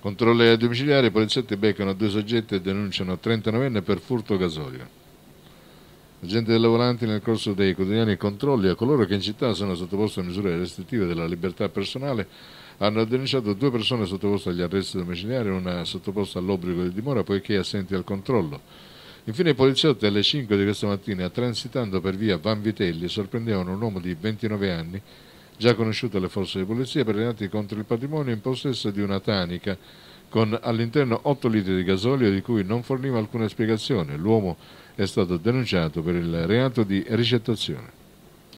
Controlli ai domiciliari, i poliziotti beccano due soggetti e denunciano 39enne per furto gasolio. Agenti delle volanti nel corso dei quotidiani controlli a coloro che in città sono sottoposti a misure restrittive della libertà personale hanno denunciato due persone sottoposte agli arresti domiciliari e una sottoposta all'obbligo di dimora poiché assenti al controllo. Infine i poliziotti alle 5 di questa mattina transitando per via Vanvitelli sorprendevano un uomo di 29 anni già conosciuta alle forze di polizia per reati contro il patrimonio in possesso di una tanica con all'interno 8 litri di gasolio di cui non forniva alcuna spiegazione. L'uomo è stato denunciato per il reato di ricettazione.